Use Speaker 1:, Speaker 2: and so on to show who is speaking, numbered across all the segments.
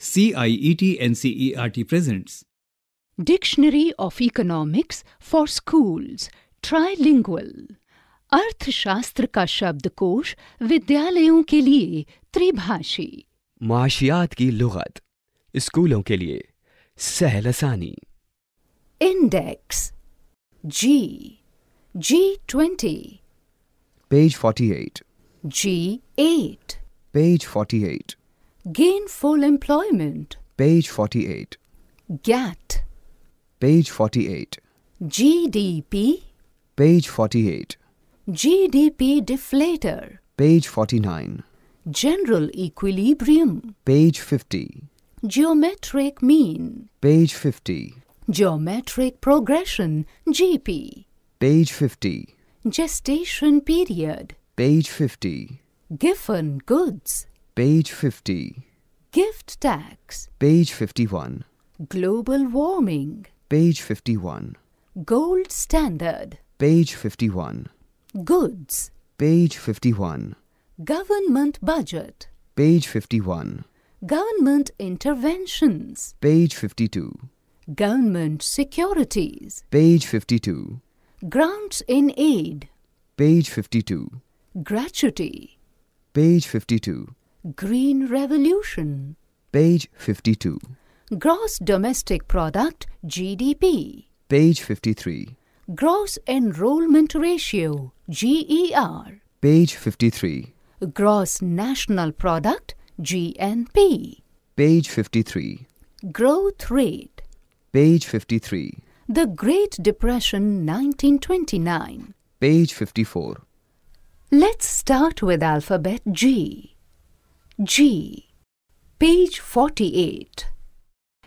Speaker 1: CIET NCERT presents
Speaker 2: Dictionary of Economics for Schools Trilingual अर्थशास्त्र का शब्दकोश विद्यालयों के लिए त्रिभाषी
Speaker 1: माशियात की लुगत स्कूलों के लिए सहलसानी
Speaker 2: index G G twenty
Speaker 1: page forty eight
Speaker 2: G eight
Speaker 1: page forty eight
Speaker 2: Gain full employment.
Speaker 1: Page 48. GAT. Page 48.
Speaker 2: GDP.
Speaker 1: Page 48.
Speaker 2: GDP deflator.
Speaker 1: Page 49.
Speaker 2: General equilibrium.
Speaker 1: Page 50.
Speaker 2: Geometric mean.
Speaker 1: Page 50.
Speaker 2: Geometric progression. GP.
Speaker 1: Page 50.
Speaker 2: Gestation period.
Speaker 1: Page 50.
Speaker 2: Giffen goods.
Speaker 1: Page 50.
Speaker 2: Gift tax.
Speaker 1: Page 51.
Speaker 2: Global warming.
Speaker 1: Page 51.
Speaker 2: Gold standard.
Speaker 1: Page 51.
Speaker 2: Goods.
Speaker 1: Page 51.
Speaker 2: Government budget.
Speaker 1: Page 51.
Speaker 2: Government interventions.
Speaker 1: Page 52.
Speaker 2: Government securities.
Speaker 1: Page 52.
Speaker 2: Grants in aid.
Speaker 1: Page 52.
Speaker 2: Gratuity.
Speaker 1: Page 52.
Speaker 2: Green Revolution.
Speaker 1: Page 52.
Speaker 2: Gross Domestic Product GDP.
Speaker 1: Page 53.
Speaker 2: Gross Enrollment Ratio GER.
Speaker 1: Page 53.
Speaker 2: Gross National Product GNP.
Speaker 1: Page 53.
Speaker 2: Growth Rate.
Speaker 1: Page 53.
Speaker 2: The Great Depression 1929.
Speaker 1: Page 54.
Speaker 2: Let's start with alphabet G. G. Page 48.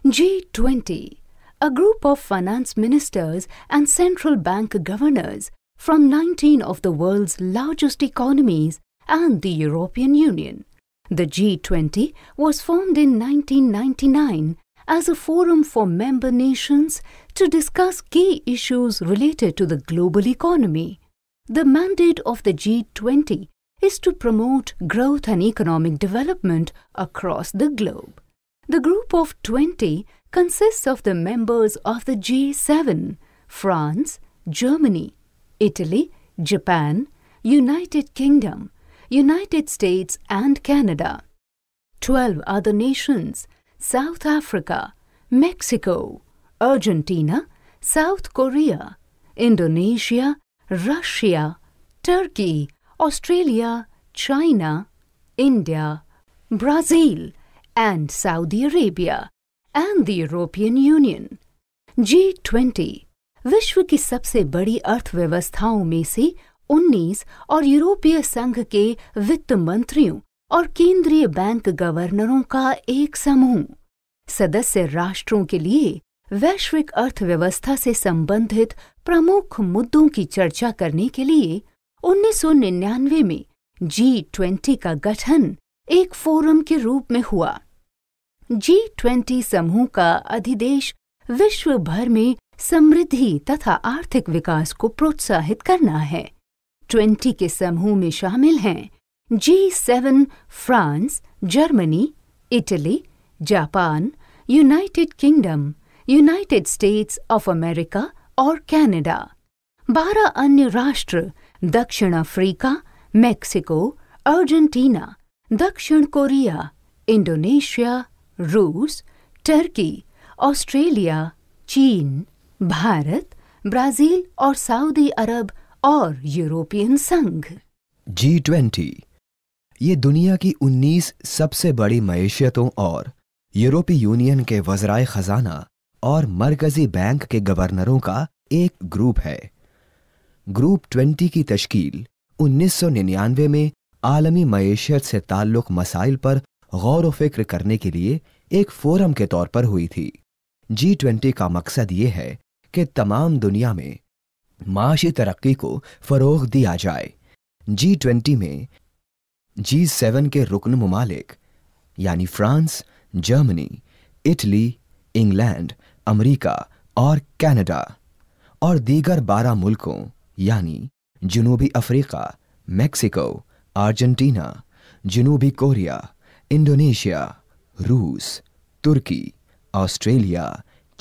Speaker 2: G20. A group of finance ministers and central bank governors from 19 of the world's largest economies and the European Union. The G20 was formed in 1999 as a forum for member nations to discuss key issues related to the global economy. The mandate of the G20 is to promote growth and economic development across the globe. The group of 20 consists of the members of the G7 France, Germany, Italy, Japan, United Kingdom, United States, and Canada. 12 other nations South Africa, Mexico, Argentina, South Korea, Indonesia, Russia, Turkey, Australia, China, India, Brazil, and Saudi Arabia, and the European Union. G20 विश्व की सबसे बड़ी अर्थव्यवस्थाओं में से 19 और यूरोपीय संघ के वित्त मंत्रियों और केंद्रीय बैंक गवर्नरों का एक समूह सदस्य राष्ट्रों के लिए वैश्विक अर्थव्यवस्था से संबंधित प्रमुख मुद्दों की चर्चा करने के लिए 1999 में जी ट्वेंटी का गठन एक फोरम के रूप में हुआ जी ट्वेंटी समूह का अधिदेश विश्व भर में समृद्धि तथा आर्थिक विकास को प्रोत्साहित करना है ट्वेंटी के समूह में शामिल हैं G seven France Germany Italy Japan United Kingdom United States of America और कनाडा बारह अन्य राष्ट्र दक्षिण अफ्रीका मेक्सिको अर्जेंटीना दक्षिण कोरिया इंडोनेशिया रूस टर्की ऑस्ट्रेलिया चीन भारत ब्राजील और सऊदी अरब और यूरोपियन संघ
Speaker 1: जी ट्वेंटी ये दुनिया की 19 सबसे बड़ी मैशियतों और यूरोपीय यूनियन के वजराय खजाना और मरकजी बैंक के गवर्नरों का एक ग्रुप है ग्रुप ट्वेंटी की तश्कील 1999 में आलमी मैशियत से ताल्लुक मसाइल पर गौर व फिक्र करने के लिए एक फोरम के तौर पर हुई थी जी ट्वेंटी का मकसद ये है कि तमाम दुनिया में माशी तरक्की को फ़रोग दिया जाए जी ट्वेंटी में जी सेवन के रुकन ममालिक यानी France Germany Italy England America और कनाडा और दीगर बारह मुल्कों यानी जनूबी अफ्रीका मैक्सिको अर्जेंटीना जनूबी कोरिया इंडोनेशिया रूस तुर्की ऑस्ट्रेलिया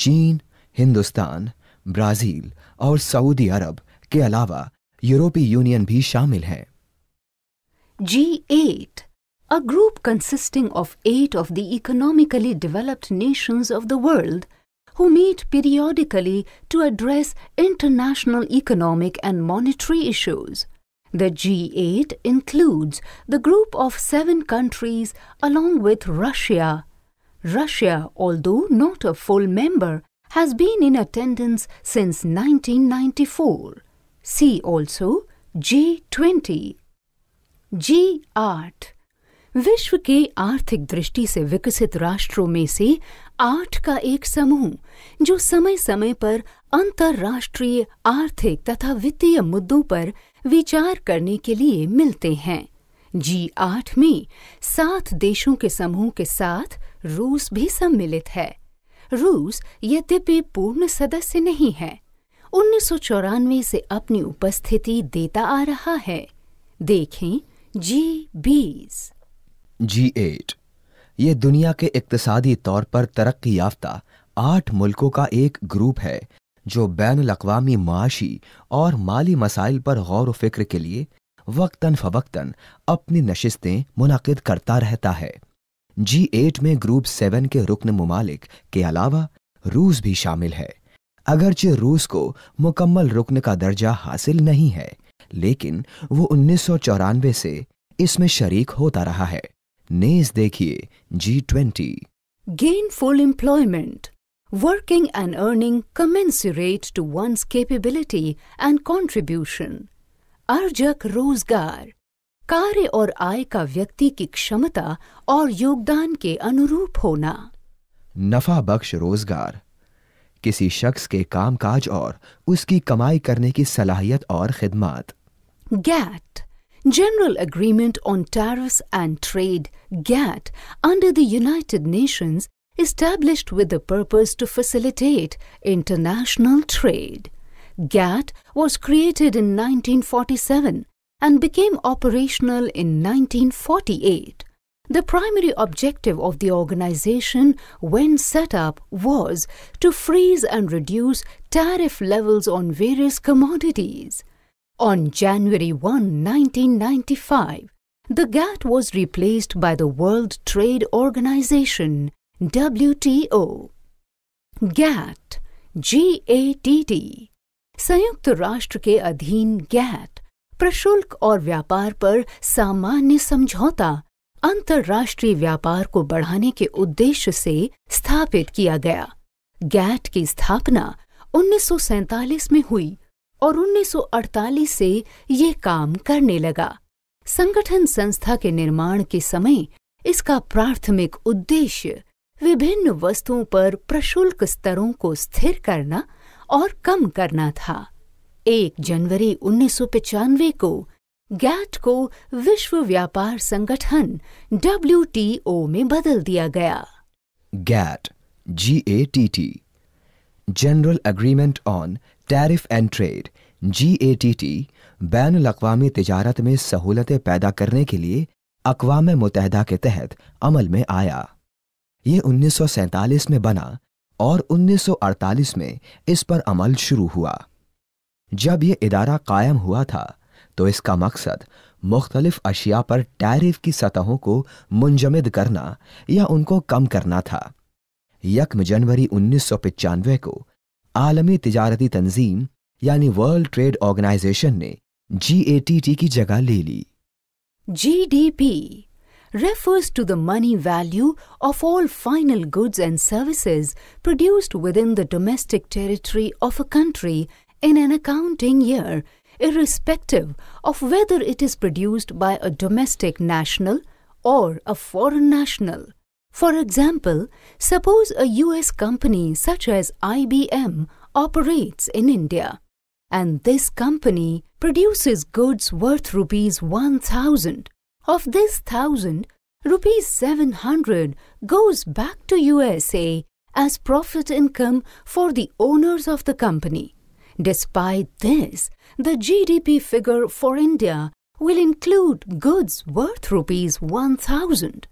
Speaker 1: चीन हिंदुस्तान ब्राज़ील और सऊदी अरब के अलावा यूरोपीय यूनियन भी शामिल है
Speaker 2: G eight a group consisting of eight of the economically developed nations of the world who meet periodically to address international economic and monetary issues. The G8 includes the group of seven countries along with Russia. Russia, although not a full member, has been in attendance since 1994. See also G20. G8. आठ विश्व के आर्थिक दृष्टि से विकसित राष्ट्रों में से आठ का एक समूह जो समय समय पर अंतर्राष्ट्रीय आर्थिक तथा वित्तीय मुद्दों पर विचार करने के लिए मिलते हैं जी आठ में सात देशों के समूह के साथ रूस भी सम्मिलित है रूस यद्यपि पूर्ण सदस्य नहीं है उन्नीस से अपनी उपस्थिति देता आ रहा है देखें जी बीस
Speaker 1: जी एट ये दुनिया के इकतसादी तौर पर तरक्की याफ्ता आठ मुल्कों का एक ग्रुप है जो बैन अवी माशी और माली मसाइल पर गौर व फिक्र के लिए वक्ता फवक्तन अपनी नशस्तें मुनद करता रहता है जी एट में ग्रुप सेवन के रुकन ममालिक के अलावा रूस भी शामिल है अगरचे रूस को मुकम्मल रुकन का दर्जा हासिल नहीं है लेकिन वो उन्नीस से इसमें शरीक होता रहा है नेज देखिए G twenty
Speaker 2: gain full employment working and earning commensurate to one's capability and contribution अर्जक रोजगार कार्य और आय का व्यक्ति की क्षमता और योगदान के अनुरूप होना
Speaker 1: नफा बख्श रोजगार किसी शख्स के कामकाज और उसकी कमाई करने की सलाहियत और खिदमत
Speaker 2: GATT general agreement on tariffs and trade GATT under the United Nations established with the purpose to facilitate international trade. GATT was created in 1947 and became operational in 1948. The primary objective of the organization when set up was to freeze and reduce tariff levels on various commodities. On January 1, 1995, The GATT was replaced by the World Trade Organization, WTO. GATT, G-A-T-T, संयुक्त राष्ट्र के अधीन gate प्रशुल्क और व्यापार पर सामान्य समझौता अंतर्राष्ट्रीय व्यापार को बढ़ाने के उद्देश्य से स्थापित किया गया गैट की स्थापना उन्नीस में हुई और 1948 से ये काम करने लगा संगठन संस्था के निर्माण के समय इसका प्राथमिक उद्देश्य विभिन्न वस्तुओं पर प्रशुल्क स्तरों को स्थिर करना और कम करना था एक जनवरी उन्नीस को गैट को विश्व व्यापार संगठन डब्ल्यू में बदल दिया गया
Speaker 1: GATT G A T T general agreement on tariff and trade G A T T बैन अवी तजारत में सहूलतें पैदा करने के लिए अकवा मुतहदा के तहत अमल में आया ये उन्नीस में बना और 1948 में इस पर अमल शुरू हुआ जब यह इदारा कायम हुआ था तो इसका मकसद मुख्तलिफ अशिया पर टैरिफ की सतहों को मुंजमद करना या उनको कम करना था यकम जनवरी उन्नीस को आलमी तजारती तंजीम यानी वर्ल्ड ट्रेड ऑर्गेनाइजेशन ने जी की जगह ले ली
Speaker 2: GDP refers to the money value of all final goods and services produced within the domestic territory of a country in an accounting year, irrespective of whether it is produced by a domestic national or a foreign national. For example, suppose a US company such as IBM operates in India and this company produces goods worth rupees 1000 of this 1000 rupees 700 goes back to usa as profit income for the owners of the company despite this the gdp figure for india will include goods worth rupees 1000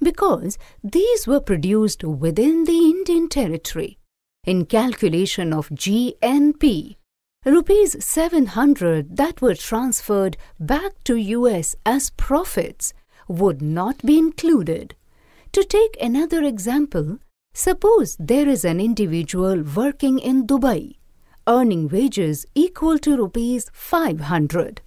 Speaker 2: because these were produced within the indian territory in calculation of gnp Rupees 700 that were transferred back to US as profits would not be included. To take another example, suppose there is an individual working in Dubai, earning wages equal to rupees 500.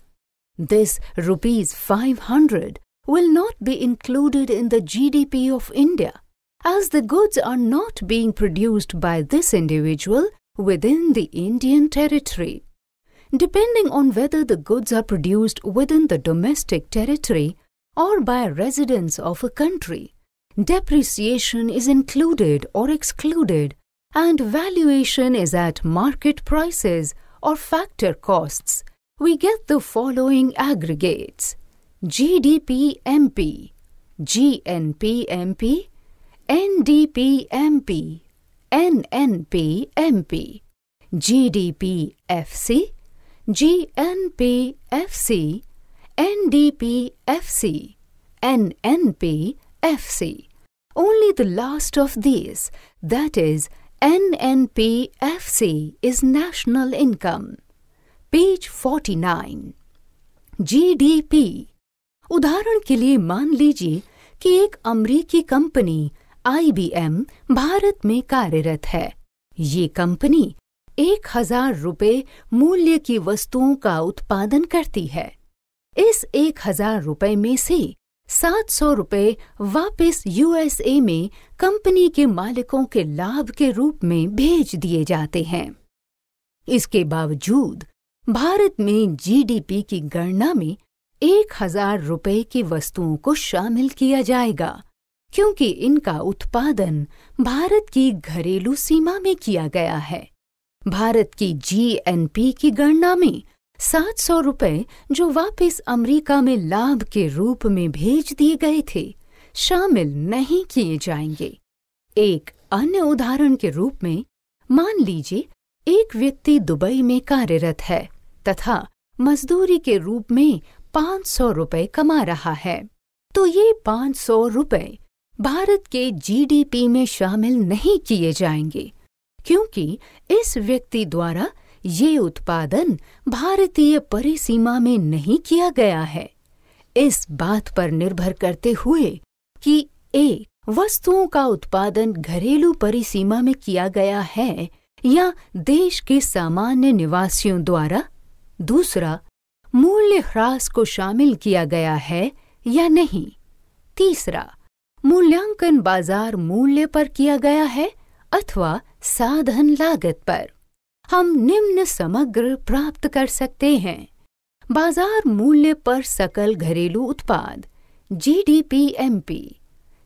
Speaker 2: This rupees 500 will not be included in the GDP of India as the goods are not being produced by this individual within the Indian territory. Depending on whether the goods are produced within the domestic territory or by residents of a country, depreciation is included or excluded and valuation is at market prices or factor costs, we get the following aggregates GDPMP, GNPMP, MP. N N P M P G D P F C G N P F C N D P F C N N P F C only the last of these that is N N P F C is national income page forty nine G D P उदाहरण के लिए मान लीजिए कि एक अमरीकी company IBM Bharat में कार्यरत है ये कंपनी एक हजार रुपये मूल्य की वस्तुओं का उत्पादन करती है इस एक हजार रुपये में से सात सौ रुपये वापिस यूएसए में कंपनी के मालिकों के लाभ के रूप में भेज दिए जाते हैं इसके बावजूद भारत में जीडीपी की गणना में एक हजार रुपये की वस्तुओं को शामिल किया जाएगा क्योंकि इनका उत्पादन भारत की घरेलू सीमा में किया गया है भारत की जीएनपी की गणना में सात सौ रुपये जो वापस अमेरिका में लाभ के रूप में भेज दिए गए थे शामिल नहीं किए जाएंगे एक अन्य उदाहरण के रूप में मान लीजिए एक व्यक्ति दुबई में कार्यरत है तथा मजदूरी के रूप में पाँच सौ रुपये कमा रहा है तो ये पाँच सौ रुपये भारत के जीडीपी में शामिल नहीं किए जाएंगे क्योंकि इस व्यक्ति द्वारा ये उत्पादन भारतीय परिसीमा में नहीं किया गया है इस बात पर निर्भर करते हुए कि एक वस्तुओं का उत्पादन घरेलू परिसीमा में किया गया है या देश के सामान्य निवासियों द्वारा दूसरा मूल्य ह्रास को शामिल किया गया है या नहीं तीसरा मूल्यांकन बाजार मूल्य पर किया गया है अथवा साधन लागत पर हम निम्न समग्र प्राप्त कर सकते हैं बाजार मूल्य पर सकल घरेलू उत्पाद पी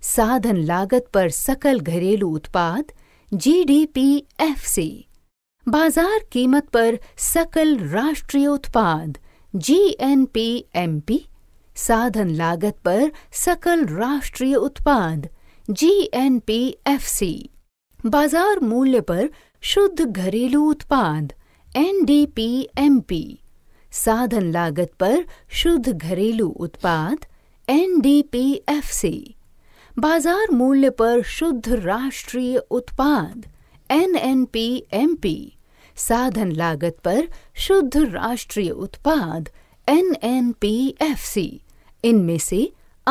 Speaker 2: साधन लागत पर सकल घरेलू उत्पाद सी बाजार कीमत पर सकल राष्ट्रीय उत्पाद पी साधन लागत पर सकल राष्ट्रीय उत्पाद जी बाजार मूल्य पर शुद्ध घरेलू उत्पाद एनडीपीएमपी साधन लागत पर शुद्ध घरेलू उत्पाद एनडीपीएफसी बाजार मूल्य पर शुद्ध राष्ट्रीय उत्पाद एनएनपीएमपी साधन लागत पर शुद्ध राष्ट्रीय उत्पाद N N P F C इनमें से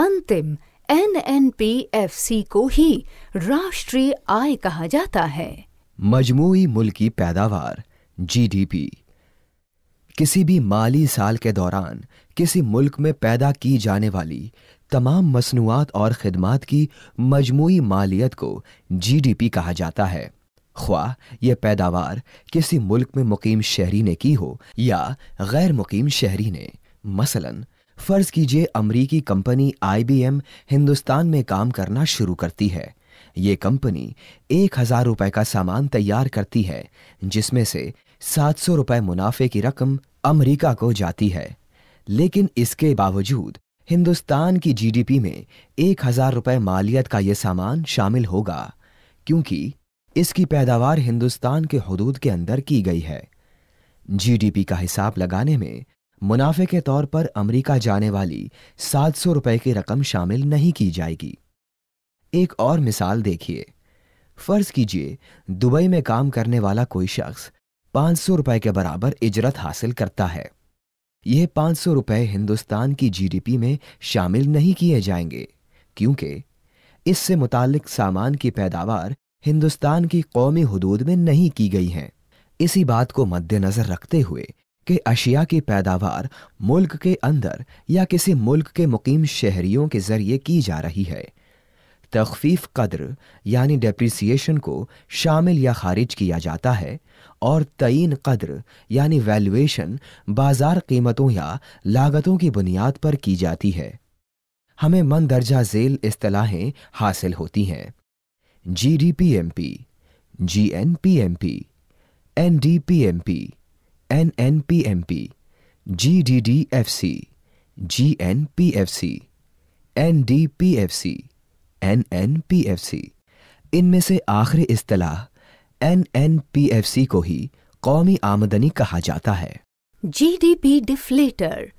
Speaker 2: अंतिम N N P F C को ही राष्ट्रीय आय कहा जाता है
Speaker 1: मजमू मुल्की पैदावार जी डी पी किसी भी माली साल के दौरान किसी मुल्क में पैदा की जाने वाली तमाम मसनूआत और खदमात की मजमुई मालियत को जीडीपी कहा जाता है ख्वा यह पैदावार किसी मुल्क में मुकीम शहरी ने की हो या गैर मुकीम शहरी ने मसलन फ़र्ज़ कीजिए अमरीकी कंपनी आईबीएम हिंदुस्तान में काम करना शुरू करती है ये कंपनी एक हज़ार रुपए का सामान तैयार करती है जिसमें से सात सौ रुपये मुनाफे की रकम अमरीका को जाती है लेकिन इसके बावजूद हिंदुस्तान की जीडीपी में एक हज़ार रुपये मालियत का ये सामान शामिल होगा क्योंकि इसकी पैदावार हिंदुस्तान के हदूद के अंदर की गई है जीडीपी का हिसाब लगाने में मुनाफे के तौर पर अमेरिका जाने वाली सात सौ रुपए की रकम शामिल नहीं की जाएगी एक और मिसाल देखिए फर्ज कीजिए दुबई में काम करने वाला कोई शख्स पांच सौ रुपए के बराबर इजरत हासिल करता है यह पांच सौ रुपए हिंदुस्तान की जीडीपी में शामिल नहीं किए जाएंगे क्योंकि इससे मुतालिक सामान की पैदावार हिंदुस्तान की कौमी हदूद में नहीं की गई हैं इसी बात को मद्देनजर रखते हुए कि अशिया की पैदावार मुल्क के अंदर या किसी मुल्क के मुकीम शहरियों के जरिए की जा रही है तखफीफ कद्र यानी डेप्रिसिएशन को शामिल या खारिज किया जाता है और तयन कद्र यानी वैल्यूएशन बाजार कीमतों या लागतों की बुनियाद पर की जाती है हमें मंदरजा जेल झेल असलाहें हासिल होती हैं G D P M P G N P M P N D P M P N N P M P G D D F C G N P F C N D P F C N N P F C इनमें से आखिरी इस्तलाह N N P F C को ही कौमी आमदनी कहा जाता है
Speaker 2: G D P deflator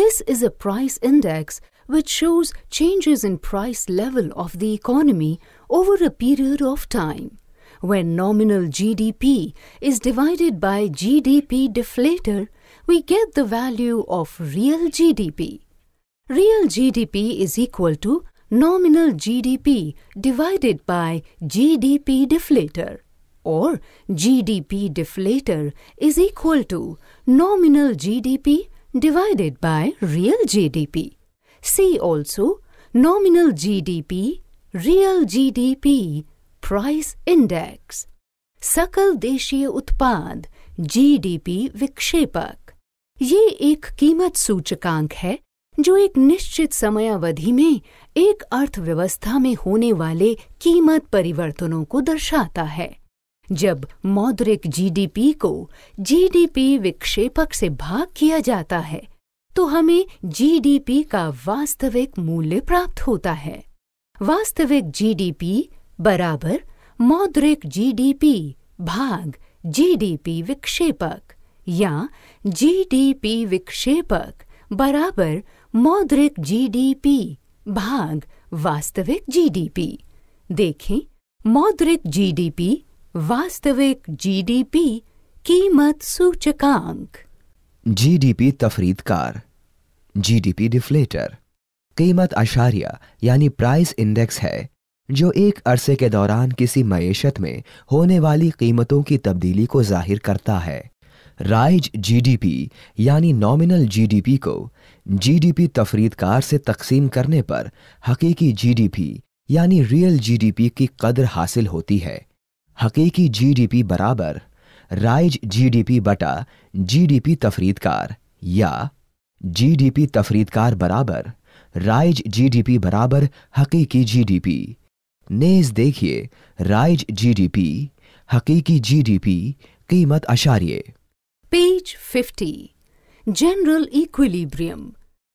Speaker 2: this is a price index which shows changes in price level of the economy over a period of time, when nominal GDP is divided by GDP deflator, we get the value of real GDP. Real GDP is equal to nominal GDP divided by GDP deflator or GDP deflator is equal to nominal GDP divided by real GDP. See also nominal GDP real GDP price index सकल देशीय उत्पाद GDP विक्षेपक ये एक कीमत सूचकांक है जो एक निश्चित समयावधि में एक अर्थव्यवस्था में होने वाले कीमत परिवर्तनों को दर्शाता है जब मौद्रिक जीडीपी को जीडीपी विक्षेपक से भाग किया जाता है तो हमें जीडीपी का वास्तविक मूल्य प्राप्त होता है वास्तविक जीडीपी बराबर मौद्रिक जीडीपी भाग जीडीपी विक्षेपक या जीडीपी विक्षेपक बराबर मौद्रिक जीडीपी भाग वास्तविक जीडीपी देखें मौद्रिक जीडीपी वास्तविक जीडीपी कीमत सूचकांक
Speaker 1: जीडीपी तफरीदकार जीडीपी डिफ्लेटर कीमत आशार्य यानी प्राइस इंडेक्स है जो एक अरसे के दौरान किसी मीशत में होने वाली कीमतों की तब्दीली को जाहिर करता है राइज जीडीपी यानी नॉमिनल जीडीपी को जीडीपी तफरीदकार से तकसीम करने पर हकीकी जीडीपी यानी रियल जीडीपी की कदर हासिल होती है हकीकी जीडीपी बराबर राइज जीडीपी बटा जीडीपी तफरीदकार या जीडीपी तफरीदकार बराबर राइज जीडीपी बराबर हकीकी जीडीपी नेज देखिए राइज जीडीपी हकीकी जीडीपी कीमत आशार्य
Speaker 2: page 50 general equilibrium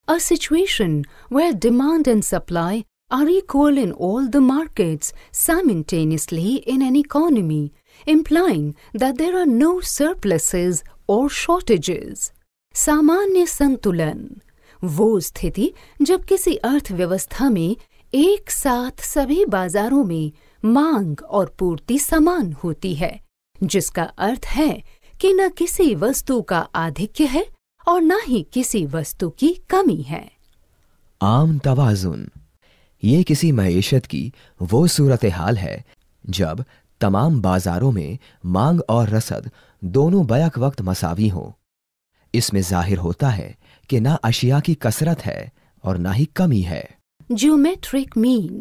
Speaker 2: a situation where demand and supply are equal in all the markets simultaneously in an economy implying that there are no surpluses or shortages सामान्य संतुलन वो स्थिति जब किसी अर्थव्यवस्था में एक साथ सभी बाजारों में मांग और पूर्ति समान होती है जिसका अर्थ है कि न किसी वस्तु का आधिक्य है और न ही किसी वस्तु की कमी है
Speaker 1: आम तवाजुन ये किसी मीशत की वो सूरत हाल है जब तमाम बाजारों में मांग और रसद दोनों बैक वक्त मसावी हो इसमें जाहिर होता है कि ना अशिया की कसरत है और ना ही कमी है
Speaker 2: geometric mean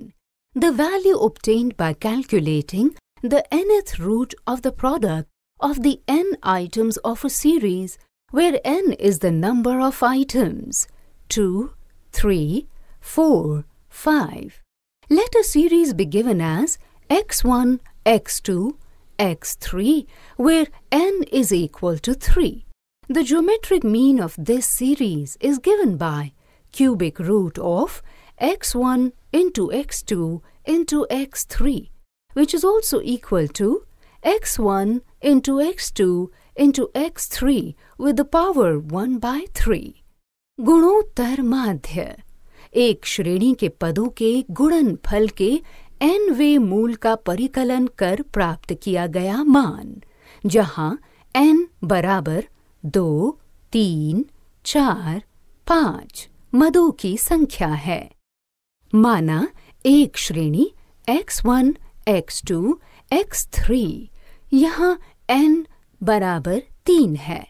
Speaker 2: the value obtained by calculating the nth root of the product of the n items of a series where n is the number of items Two, three, four, five. let a series be given as x1 x2 x3 where n is equal to 3 the geometric mean of this series is given by cubic root of x1 into x2 into x3, which is also equal to x1 into x2 into x3 with the power 1 by 3. गुणोत्तर माध्य एक श्रेणी के पदों के गुणनफल फल के एन मूल का परिकलन कर प्राप्त किया गया मान जहां n बराबर दो तीन चार पाँच मदों की संख्या है माना एक श्रेणी x1, x2, x3 यहाँ n बराबर तीन है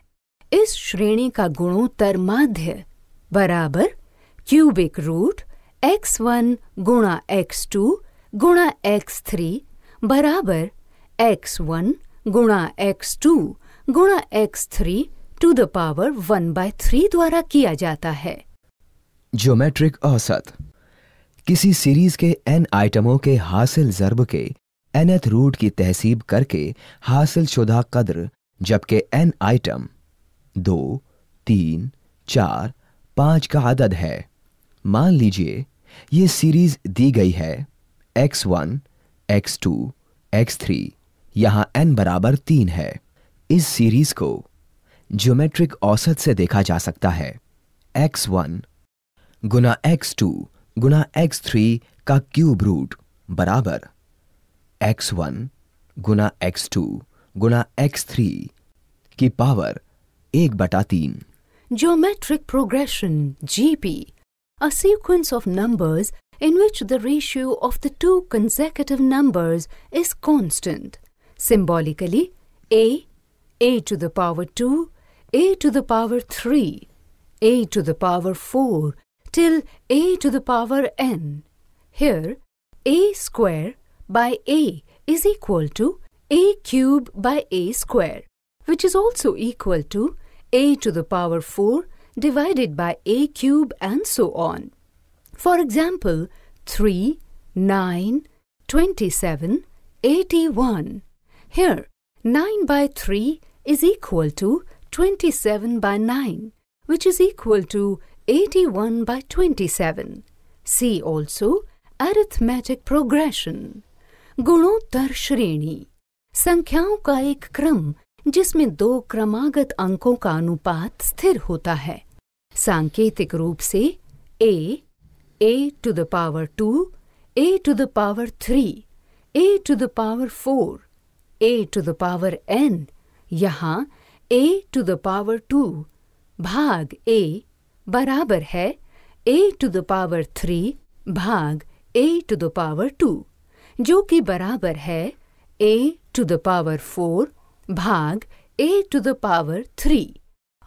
Speaker 2: इस श्रेणी का गुणोत्तर माध्य बराबर क्यूबिक रूट एक्स वन गुणा एक्स टू गुणा एक्स थ्री बराबर एक्स वन गुणा एक्स टू गुणा x three to the power one by three द्वारा किया जाता है
Speaker 1: ज्योमेट्रिक औसत किसी सीरीज के एन आइटमों के हासिल जरब के एथ रूट की तहसीब करके हासिल शुदा कदर जबकि एन आइटम दो तीन चार पांच का आदद है मान लीजिए ये सीरीज दी गई है x one x two x three यहां एन बराबर तीन है इस सीरीज को ज्योमेट्रिक औसत से देखा जा सकता है एक्स वन गुना एक्स टू गुना एक्स थ्री का क्यूब रूट बराबर एक्स वन गुना एक्स टू गुना एक्स थ्री की पावर एक बटा तीन
Speaker 2: geometric progression GP a sequence of numbers in which the ratio of the two consecutive numbers is constant symbolically a a to the power two a to the power 3, a to the power 4, till a to the power n. Here, a square by a is equal to a cube by a square, which is also equal to a to the power 4 divided by a cube and so on. For example, 3, 9, 27, 81. Here, 9 by 3 is equal to 27 by 9, which is equal to 81 by 27. See also arithmetic progression. गुणोत्तर श्रेणी संख्याओं का एक क्रम जिसमें दो क्रमागत अंकों का अनुपात स्थिर होता है सांकेतिक रूप से a a to the power two a to the power three a to the power four a to the power n यहाँ a to the power two भाग ए बराबर है a to the power three भाग a to the power two जो कि बराबर है a to the power four भाग a to the power three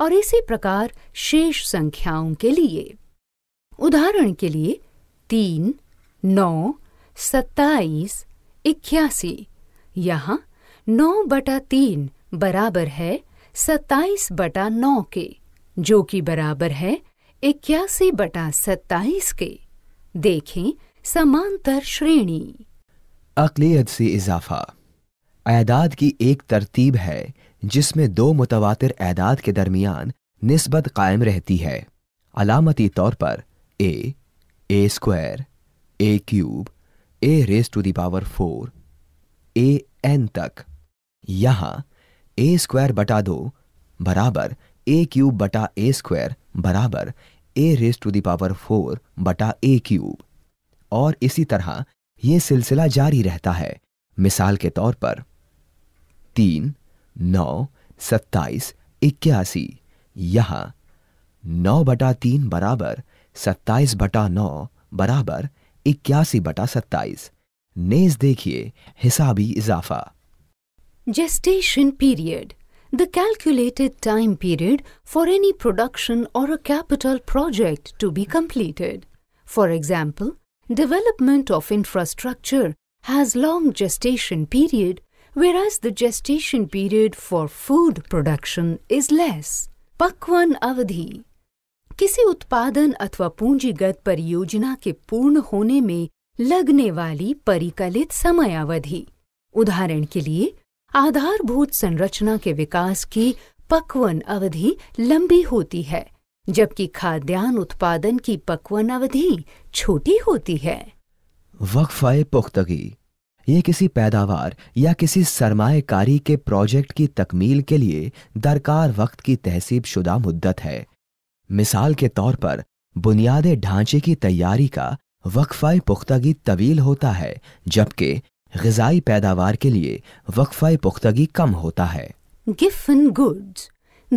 Speaker 2: और इसी प्रकार शेष संख्याओं के लिए उदाहरण के लिए तीन नौ सत्ताईस इक्यासी यहाँ नौ बटा तीन बराबर है सत्ताईस बटा नौ के जो कि बराबर है इक्यासी बटा सत्ताईस के देखें समांतर श्रेणी
Speaker 1: अकलीत से इजाफा अदाद की एक तरतीब है जिसमें दो मुतवातिर एदाद के दरमियान नस्बत कायम रहती है अलामती तौर पर a a square a cube a raise to the power four a n तक यहां ए स्क्वायर बटा दो बराबर ए क्यूब बटा ए स्क्वायर बराबर a raise to the power four बटा ए क्यूब और इसी तरह ये सिलसिला जारी रहता है मिसाल के तौर पर तीन नौ सत्ताईस इक्यासी यहां नौ बटा तीन बराबर सत्ताईस बटा नौ बराबर इक्यासी बटा सत्ताईस नेज देखिए हिसाबी इजाफा
Speaker 2: Gestation period the calculated time period for any production or a capital project to be completed. For example, development of infrastructure has long gestation period, whereas the gestation period for food production is less. Pakwan अवधि किसी उत्पादन अथवा पूंजीगत परियोजना के पूर्ण होने में लगने वाली परिकलित समयावधि उदाहरण के लिए आधारभूत संरचना के विकास की पकवन अवधि लंबी होती है जबकि खाद्यान्न उत्पादन की पकवन अवधि छोटी होती है
Speaker 1: वक्फाए पुख्तगी ये किसी पैदावार या किसी सरमाएकारी के प्रोजेक्ट की तकमील के लिए दरकार वक्त की तहसीब शुदा मुद्दत है मिसाल के तौर पर बुनियादी ढांचे की तैयारी का वक्फाए पुख्तगी तवील होता है जबकि गजाई पैदावार के लिए वक्फा पुख्तगी कम होता
Speaker 2: है Giffen goods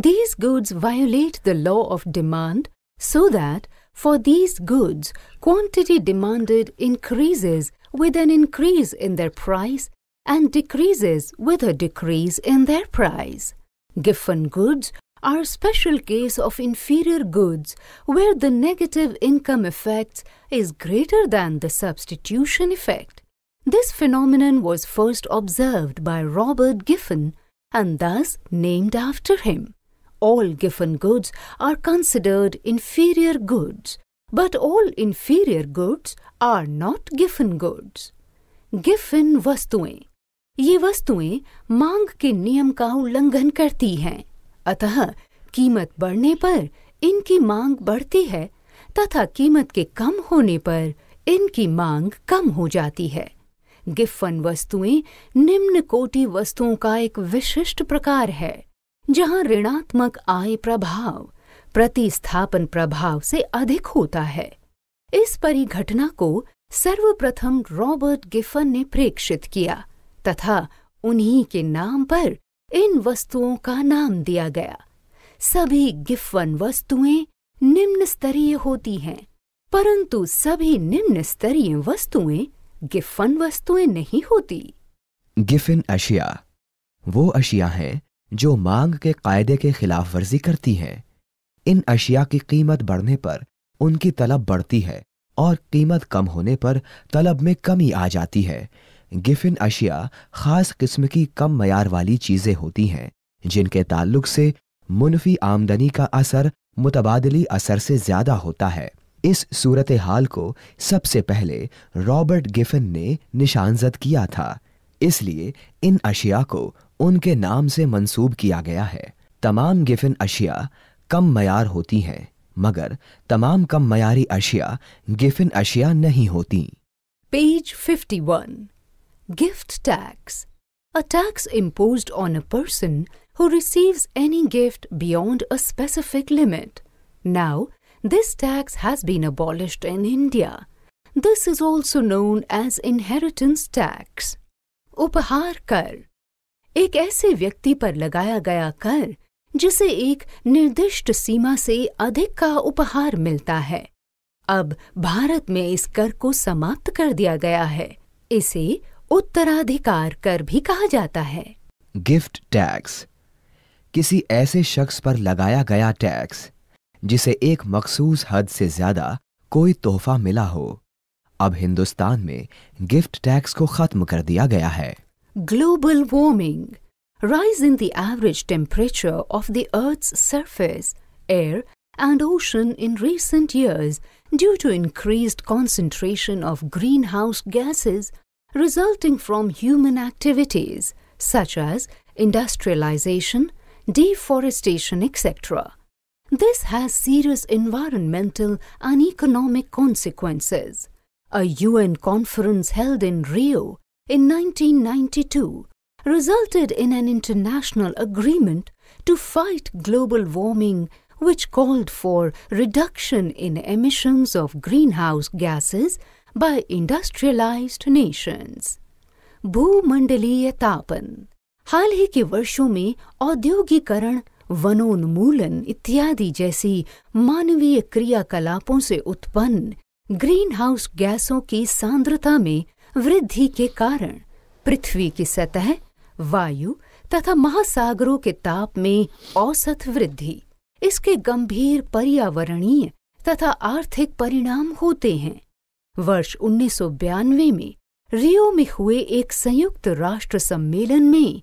Speaker 2: These goods violate the law of demand so that for these goods, quantity demanded increases with an increase in their price and decreases with a decrease in their price. Giffen goods are a special case of inferior goods where the negative income effect is greater than the substitution effect. This phenomenon was first observed by Robert Giffen and thus named after him. All Giffen goods are considered inferior goods, but all inferior goods are not Giffen goods. Giffen वस्तुएं ये वस्तुएं मांग के नियम का उल्लंघन करती हैं अतः कीमत बढ़ने पर इनकी मांग बढ़ती है तथा कीमत के कम होने पर इनकी मांग कम हो जाती है गिफन वस्तुएं निम्न कोटि वस्तुओं का एक विशिष्ट प्रकार है जहां ऋणात्मक आय प्रभाव प्रतिस्थापन प्रभाव से अधिक होता है इस परिघटना को सर्वप्रथम रॉबर्ट गिफन ने प्रेक्षित किया तथा उन्हीं के नाम पर इन वस्तुओं का नाम दिया गया सभी गिफन वस्तुएं निम्न स्तरीय होती हैं परंतु सभी निम्न स्तरीय वस्तुएं गिफन वस्तुएं नहीं होती
Speaker 1: गिफिन अशिया वो अशिया हैं जो मांग के कायदे के खिलाफ वर्जी करती हैं इन अशिया की कीमत बढ़ने पर उनकी तलब बढ़ती है और कीमत कम होने पर तलब में कमी आ जाती है गिफिन अशिया ख़ास किस्म की कम मैार वाली चीज़ें होती हैं जिनके ताल्लुक से मुनफी आमदनी का असर मुतबादली असर से ज़्यादा होता है इस सूरत हाल को सबसे पहले रॉबर्ट गिफिन ने निशानजद किया था इसलिए इन अशिया को उनके नाम से मंसूब किया गया है तमाम गिफिन अशिया कम मैार होती हैं मगर तमाम कम मयारी अशिया गिफिन अशिया नहीं होती
Speaker 2: page 51 gift tax a tax impose on a person who receives any gift beyond a specific limit now This tax has been abolished in India. This is also known as inheritance tax. उपहार कर एक ऐसे व्यक्ति पर लगाया गया कर जिसे एक निर्दिष्ट सीमा से अधिक का उपहार मिलता है अब भारत में इस कर को समाप्त कर दिया गया है इसे उत्तराधिकार कर भी कहा जाता है
Speaker 1: गिफ्ट टैक्स किसी ऐसे शख्स पर लगाया गया टैक्स जिसे एक मखसूस हद से ज्यादा कोई तोहफा मिला हो अब हिंदुस्तान में गिफ्ट टैक्स को खत्म कर दिया गया है
Speaker 2: global warming rise in the average temperature of the earth surface air and ocean in recent years due to increased concentration of greenhouse gases resulting from human activities such as industrialization, deforestation, etc. This has serious environmental and economic consequences. A UN conference held in Rio in 1992 resulted in an international agreement to fight global warming which called for reduction in emissions of greenhouse gases by industrialized nations. भूमंडलीय तापन हाल ही के वर्षों में औद्योगिकरण वनोन्मूलन इत्यादि जैसी मानवीय क्रियाकलापों से उत्पन्न ग्रीन हाउस गैसों की सांद्रता में वृद्धि के कारण पृथ्वी की सतह वायु तथा महासागरों के ताप में औसत वृद्धि इसके गंभीर पर्यावरणीय तथा आर्थिक परिणाम होते हैं वर्ष उन्नीस में रियो में हुए एक संयुक्त राष्ट्र सम्मेलन में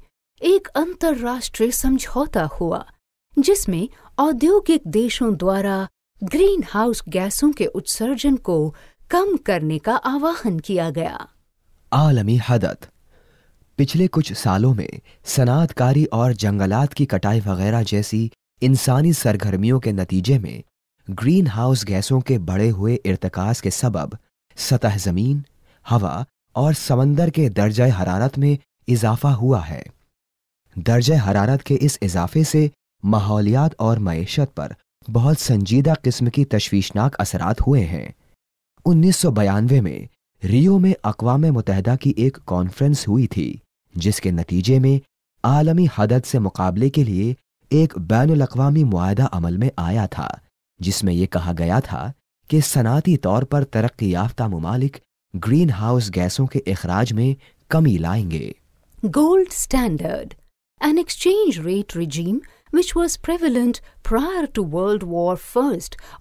Speaker 2: एक अंतर्राष्ट्रीय समझौता हुआ जिसमें औद्योगिक देशों द्वारा ग्रीन हाउस गैसों के उत्सर्जन को कम करने का आह्वान किया गया
Speaker 1: आलमी हदत पिछले कुछ सालों में सनातकारी और जंगलात की कटाई वगैरह जैसी इंसानी सरगर्मियों के नतीजे में ग्रीन हाउस गैसों के बढ़े हुए इर्तकाज के सबब सतह ज़मीन हवा और समंदर के दर्ज हरारत में इजाफा हुआ है दर्ज हरारत के इस इजाफे से माहौलियात और मीशत पर बहुत संजीदा किस्म की तशवीशनाक असरात हुए हैं उन्नीस सौ बयानवे में रियो में अकवा मुतहदा की एक कॉन्फ्रेंस हुई थी जिसके नतीजे में आलमी हदद से मुकाबले के लिए एक बैन अवी माहा अमल में आया था जिसमें यह कहा गया था कि सनाती तौर पर तरक्की याफ्ता ममालिक ग्रीन हाउस गैसों के अखराज में कमी लाएंगे
Speaker 2: gold standard an exchange rate regime which was prevalent prior to World War I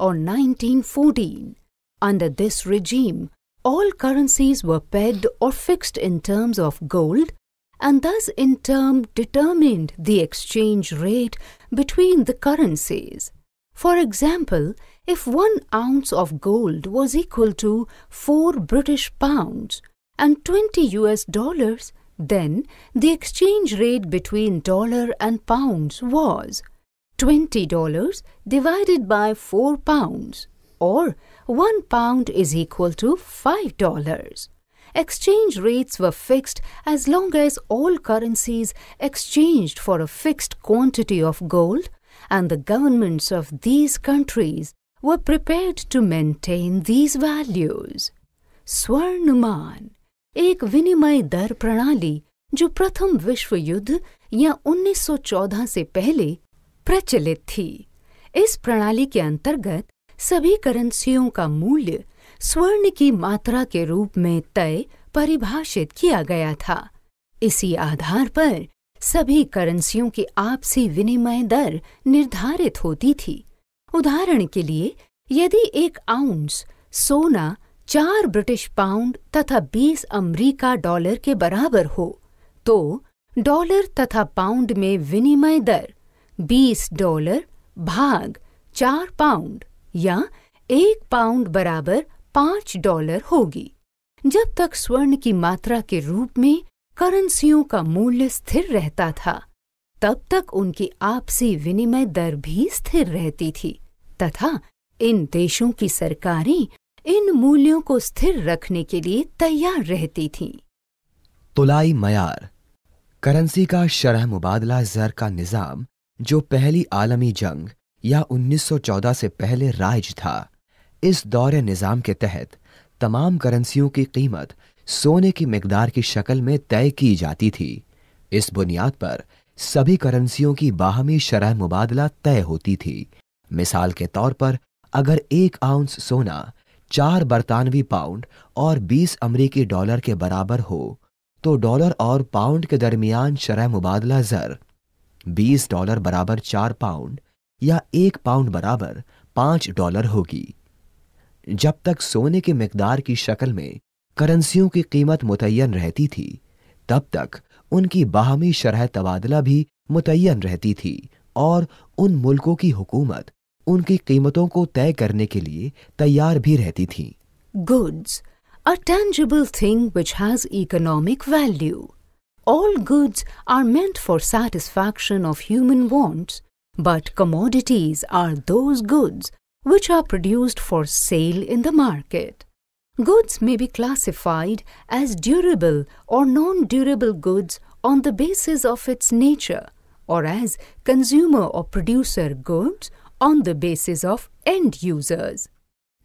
Speaker 2: or 1914. Under this regime, all currencies were pegged or fixed in terms of gold and thus in turn determined the exchange rate between the currencies. For example, if one ounce of gold was equal to 4 British pounds and 20 US dollars, then the exchange rate between dollar and pounds was $20 divided by 4 pounds or 1 pound is equal to $5. Exchange rates were fixed as long as all currencies exchanged for a fixed quantity of gold and the governments of these countries were prepared to maintain these values. Swarnuman एक विनिमय दर प्रणाली जो प्रथम विश्व युद्ध या 1914 से पहले प्रचलित थी इस प्रणाली के अंतर्गत सभी करेंसियों का मूल्य स्वर्ण की मात्रा के रूप में तय परिभाषित किया गया था इसी आधार पर सभी करेंसियों की आपसी विनिमय दर निर्धारित होती थी उदाहरण के लिए यदि एक आउंस सोना चार ब्रिटिश पाउंड तथा बीस अमरीका डॉलर के बराबर हो तो डॉलर तथा पाउंड में विनिमय दर बीस डॉलर भाग चार पाउंड या एक पाउंड बराबर पांच डॉलर होगी जब तक स्वर्ण की मात्रा के रूप में करेंसियों का मूल्य स्थिर रहता था तब तक उनकी आपसी विनिमय दर भी स्थिर रहती थी तथा इन देशों की सरकारें इन मूल्यों को स्थिर रखने के लिए तैयार रहती थी
Speaker 1: तुलाई मयार करेंसी का शरह मुबादला जर का निज़ाम जो पहली आलमी जंग या 1914 से पहले राइज था इस दौरे निज़ाम के तहत तमाम करेंसियों की कीमत सोने की मकदार की शक्ल में तय की जाती थी इस बुनियाद पर सभी करेंसियों की बाहमी शरह मुबादला तय होती थी मिसाल के तौर पर अगर एक आउंस सोना चार बरतानवी पाउंड और बीस अमरीकी डॉलर के बराबर हो तो डॉलर और पाउंड के दरमियान शरह मुबादला ज़र बीस डॉलर बराबर चार पाउंड या एक पाउंड बराबर पांच डॉलर होगी जब तक सोने के मकदार की शक्ल में करेंसियों की कीमत मुतन रहती थी तब तक उनकी बाहमी शरह तबादला भी मुतन रहती थी और उन मुल्कों की हुकूमत उनकी कीमतों को तय करने के लिए तैयार भी रहती थीं।
Speaker 2: Goods, are tangible thing which has economic value. All goods are meant for satisfaction of human wants, but commodities are those goods which are produced for sale in the market. Goods may be classified as durable or non-durable goods on the basis of its nature, or as consumer or producer goods on the basis of end users.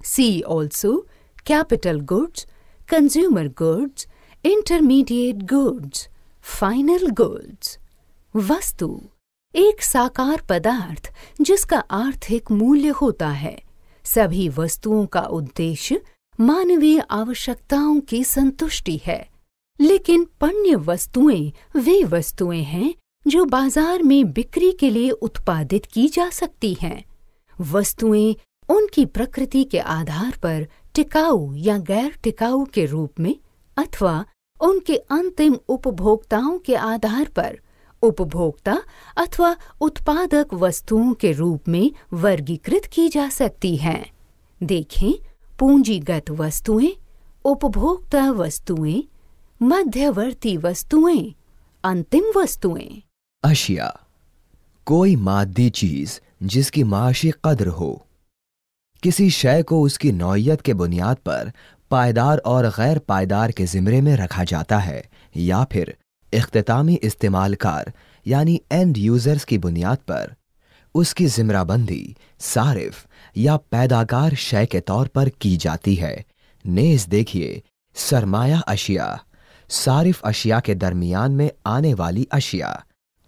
Speaker 2: See also capital goods, consumer goods, intermediate goods, final goods. Vastu एक साकार पदार्थ जिसका आर्थिक मूल्य होता है सभी वस्तुओं का उद्देश्य मानवीय आवश्यकताओं की संतुष्टि है लेकिन पण्य वस्तुएं वे वस्तुएं हैं जो बाजार में बिक्री के लिए उत्पादित की जा सकती हैं वस्तुएं उनकी प्रकृति के आधार पर टिकाऊ या गैर टिकाऊ के रूप में अथवा उनके अंतिम उपभोक्ताओं के आधार पर उपभोक्ता अथवा उत्पादक वस्तुओं के रूप में वर्गीकृत की जा सकती हैं देखें पूंजीगत वस्तुएं उपभोक्ता वस्तुएं मध्यवर्ती वस्तुएं अंतिम वस्तुएं
Speaker 1: अशिया कोई मादी चीज जिसकी माशी कदर हो किसी शय को उसकी नौयत के बुनियाद पर पायदार और गैर पायदार के ज़िमरे में रखा जाता है या फिर इख्तामी इस्तेमालकार यानी एंड यूज़र्स की बुनियाद पर उसकी ज़िमराबंदी सारिफ या पैदाकार शय के तौर पर की जाती है नेज देखिए सरमाया अशिया सारिफ अशिया के दरमियान में आने वाली अशिया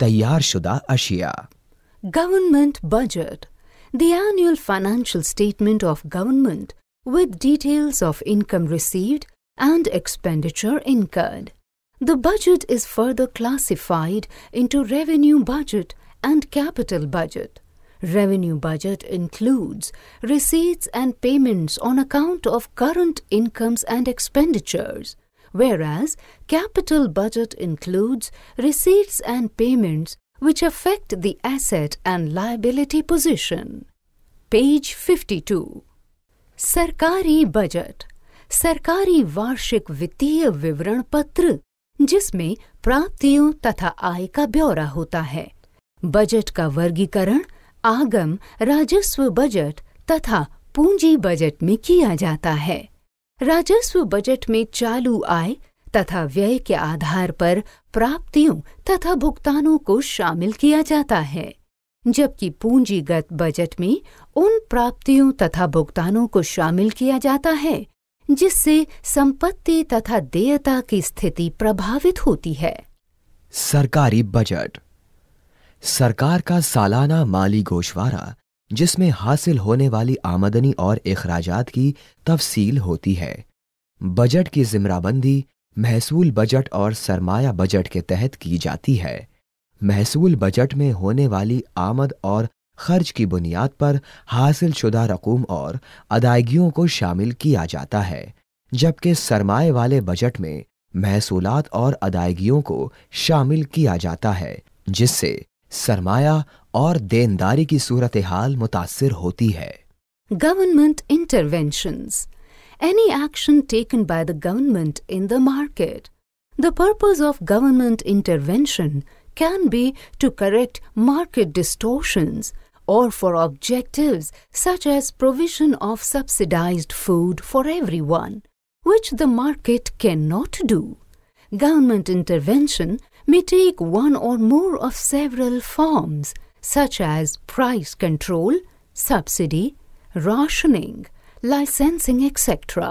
Speaker 1: Government
Speaker 2: budget: The annual financial statement of government with details of income received and expenditure incurred. The budget is further classified into revenue budget and capital budget. Revenue budget includes receipts and payments on account of current incomes and expenditures. whereas capital budget includes receipts and payments which affect the asset and liability position. Page 52 सरकारी budget सरकारी वार्षिक वित्तीय विवरण पत्र जिसमें प्राप्तियों तथा आय का ब्यौरा होता है बजट का वर्गीकरण आगम राजस्व बजट तथा पूंजी बजट में किया जाता है राजस्व बजट में चालू आय तथा व्यय के आधार पर प्राप्तियों तथा भुगतानों को शामिल किया जाता है जबकि पूंजीगत बजट में उन प्राप्तियों तथा भुगतानों को शामिल किया जाता है जिससे संपत्ति तथा देयता की स्थिति प्रभावित होती है
Speaker 1: सरकारी बजट सरकार का सालाना माली गोशवारा जिसमें हासिल होने वाली आमदनी और अखराज की तफसील होती है बजट की ज़िम्राबंदी महसूल बजट और सरमाया बजट के तहत की जाती है महसूल बजट में होने वाली आमद और खर्च की बुनियाद पर हासिल शुदा रकूम और अदायगियों को शामिल किया जाता है जबकि सरमाए वाले बजट में महसूलात और अदायगियों को शामिल किया जाता है जिससे Government
Speaker 2: interventions: Any action taken by the government in the market. The purpose of government intervention can be to correct market distortions or for objectives such as provision of subsidized food for everyone, which the market cannot do. Government intervention may take one or more of several forms, such as price control, subsidy, rationing, licensing etcetera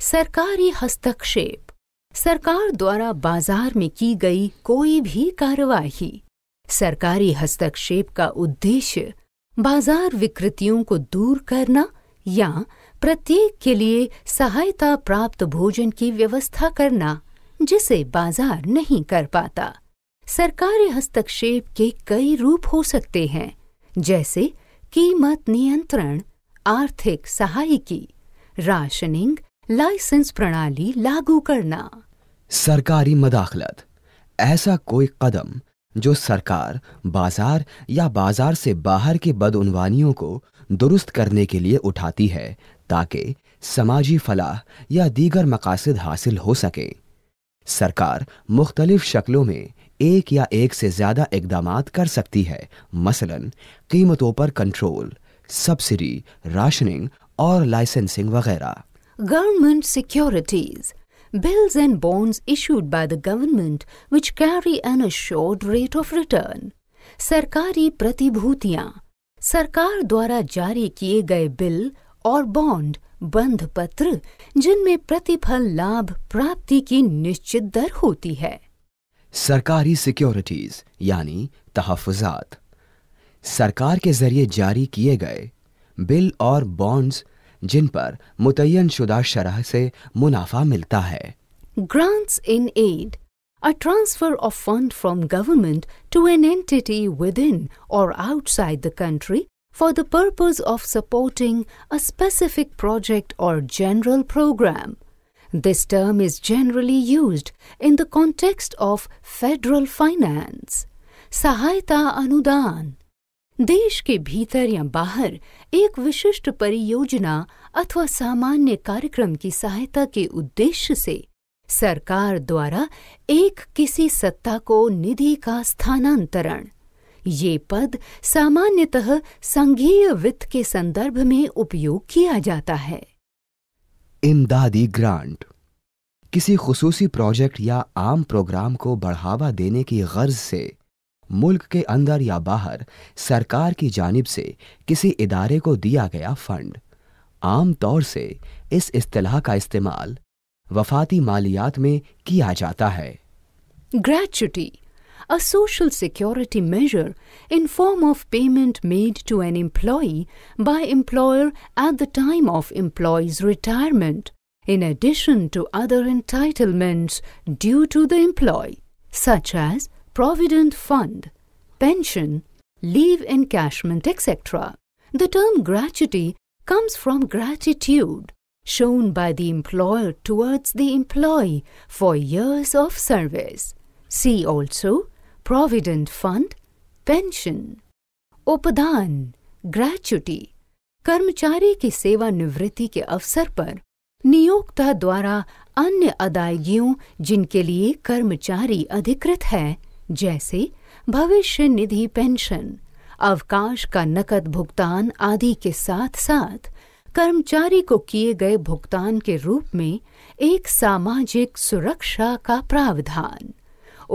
Speaker 2: सरकारी हस्तक्षेप सरकार द्वारा बाजार में की गई कोई भी कार्यवाही सरकारी हस्तक्षेप का उद्देश्य बाजार विकृतियों को दूर करना या प्रत्येक के लिए सहायता प्राप्त भोजन की व्यवस्था करना जिसे बाजार नहीं कर पाता सरकारी हस्तक्षेप के कई रूप हो सकते हैं जैसे कीमत नियंत्रण आर्थिक सहायकी राशनिंग लाइसेंस प्रणाली लागू करना
Speaker 1: सरकारी मदाखलत ऐसा कोई कदम जो सरकार बाजार या बाजार से बाहर के बदउनवानियों को दुरुस्त करने के लिए उठाती है ताकि समाजी फलाह या दीगर मकासद हासिल हो सकें सरकार मुख्तलिफ शक्लों में एक या एक से ज़्यादा इकदाम कर सकती है मसलन कीमतों पर कंट्रोल सब्सिडी राशनिंग और लाइसेंसिंग वगैरह
Speaker 2: government securities bills and bonds issued by the government which carry an assured rate of return सरकारी प्रतिभूतियाँ सरकार द्वारा जारी किए गए बिल और बॉन्ड बंध पत्र जिनमें प्रतिफल लाभ प्राप्ति की निश्चित दर होती है
Speaker 1: सरकारी सिक्योरिटीज यानी तहफात सरकार के जरिए जारी किए गए बिल और बॉन्ड्स जिन पर मुतयन शुदा शरह से मुनाफा मिलता है
Speaker 2: grants in aid a transfer of fund from government to an entity within or outside the country for the purpose of supporting a specific project or general program. This term is generally used in the context of federal finance. सहायता Anudan देश के भीतर या बाहर एक विशिष्ट परियोजना अथवा सामान्य कार्यक्रम की सहायता के उद्देश्य से सरकार द्वारा एक किसी सत्ता को निधि का स्थानांतरण ये पद सामान्यतः संघीय वित्त के संदर्भ में उपयोग किया जाता है
Speaker 1: इमदादी ग्रांट किसी खसूसी प्रोजेक्ट या आम प्रोग्राम को बढ़ावा देने की गर्ज से मुल्क के अंदर या बाहर सरकार की जानब से किसी इदारे को दिया गया फंड आम तौर से इस अतलाह का इस्तेमाल वफाती मालियात में किया जाता है
Speaker 2: gratuity a social security measure in form of payment made to an employee by employer at the time of employee's retirement, in addition to other entitlements due to the employee, such as provident fund, pension, leave encashment, etc. The term gratuity comes from gratitude shown by the employer towards the employee for years of service. See also provident fund pension उपदान gratuity कर्मचारी की सेवानिवृत्ति के अवसर पर नियोक्ता द्वारा अन्य अदायगियों जिनके लिए कर्मचारी अधिकृत है जैसे भविष्य निधि पेंशन अवकाश का नकद भुगतान आदि के साथ साथ कर्मचारी को किए गए भुगतान के रूप में एक सामाजिक सुरक्षा का प्रावधान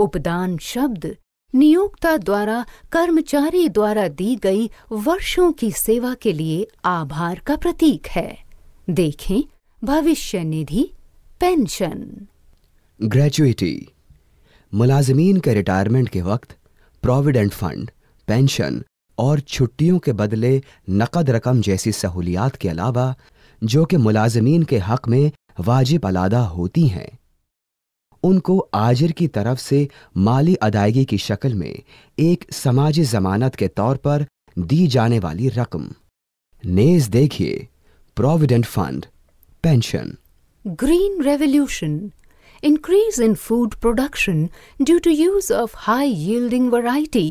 Speaker 2: उपदान शब्द नियोक्ता द्वारा कर्मचारी द्वारा दी गई वर्षों की सेवा के लिए आभार का प्रतीक है देखें भविष्य निधि पेंशन
Speaker 1: ग्रेचुएटी मुलाजमीन के रिटायरमेंट के वक्त प्रोविडेंट फंड पेंशन और छुट्टियों के बदले नकद रकम जैसी सहूलियात के अलावा जो कि मुलाजमीन के हक में वाजिब अलादा होती हैं उनको आजिर की तरफ से माली अदायगी की शक्ल में एक समाजी जमानत के तौर पर दी जाने वाली रकम नेज देखिए provident fund pension
Speaker 2: green revolution increase in food production due to use of high yielding variety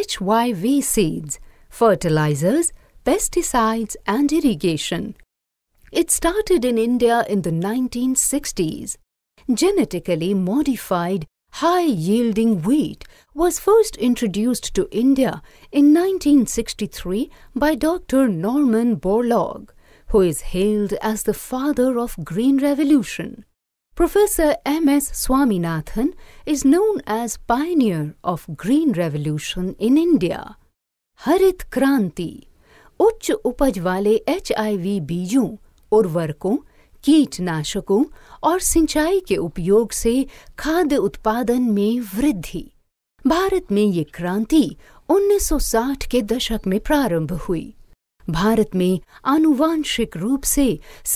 Speaker 2: H Y V seeds fertilisers pesticides and irrigation it started in India in the 1960s. genetically modified high yielding wheat was first introduced to India in 1963 by Dr. Norman Borlaug, who is hailed as the father of Green Revolution. Professor M. S. Swaminathan is known as pioneer of Green Revolution in India. Harit Kranti, उच्च उपज वाले H बीजों कीटनाशकों और सिंचाई के उपयोग से खाद्य उत्पादन में वृद्धि भारत में ये क्रांति 1960 के दशक में प्रारंभ हुई भारत में आनुवांशिक रूप से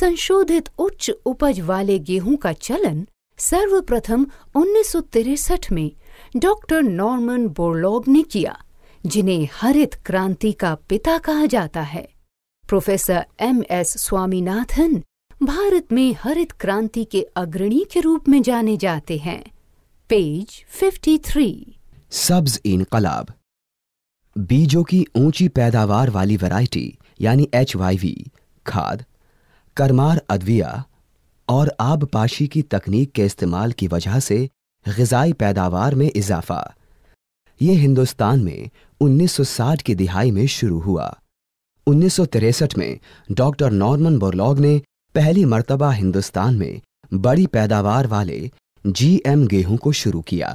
Speaker 2: संशोधित उच्च उपज वाले गेहूं का चलन सर्वप्रथम उन्नीस में डॉक्टर नॉर्मन बोरलॉग ने किया जिन्हें हरित क्रांति का पिता कहा जाता है professor M S Swaminathan Bharat में हरित क्रांति के अग्रणी के रूप में जाने जाते हैं पेज 53
Speaker 1: सब्ज इनकलाब बीजों की ऊंची पैदावार वाली वैरायटी यानी एच खाद करमार अद्विया और आबपाशी की तकनीक के इस्तेमाल की वजह से गजाई पैदावार में इजाफा ये हिंदुस्तान में 1960 की दिहाई में शुरू हुआ उन्नीस में डॉक्टर नॉर्मन बोरलॉग ने पहली मर्तबा हिंदुस्तान में बड़ी पैदावार वाले जीएम गेहूं को शुरू किया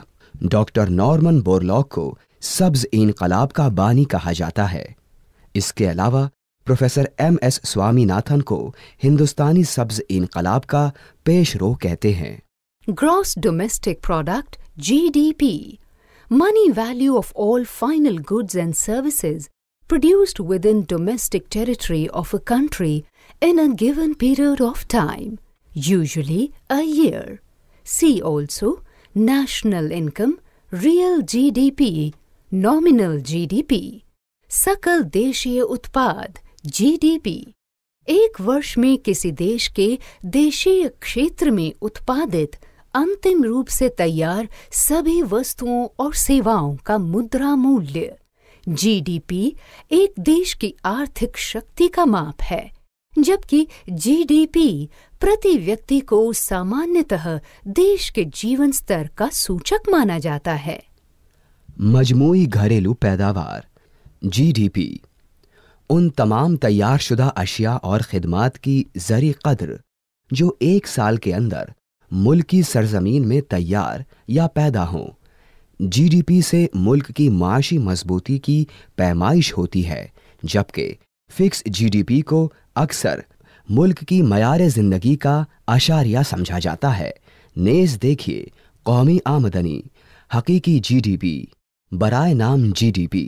Speaker 1: डॉक्टर नॉर्मन बोरलॉक को सब्ज इनकलाब का बानी कहा जाता है इसके अलावा प्रोफेसर एम एस स्वामीनाथन को हिंदुस्तानी सब्ज इनकलाब का पेश रो कहते हैं
Speaker 2: gross domestic product P money value of all final goods and services produced within domestic territory of a country in a given period of time, usually a year. See also national income, real GDP, nominal GDP, सकल देशीय उत्पाद GDP एक वर्ष में किसी देश के देशीय क्षेत्र में उत्पादित अंतिम रूप से तैयार सभी वस्तुओं और सेवाओं का मुद्रा मूल्य जीडीपी एक देश की आर्थिक शक्ति का माप है जबकि जीडीपी प्रति व्यक्ति को सामान्यतः देश के जीवन स्तर का सूचक माना जाता है
Speaker 1: मजमुई घरेलू पैदावार जीडीपी उन तमाम तैयारशुदा अशिया और खिदमात की जरी कदर जो एक साल के अंदर मुल्क की सरजमीन में तैयार या पैदा हों जीडीपी से मुल्क की माशी मजबूती की पैमाइश होती है जबकि फिक्स जीडीपी को अक्सर मुल्क की मैार ज़िंदगी का अशारिया समझा जाता है नेज देखिए कौमी आमदनी हकीकी जीडीपी बरए नाम GDP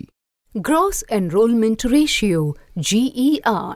Speaker 2: gross enrolment ratio GER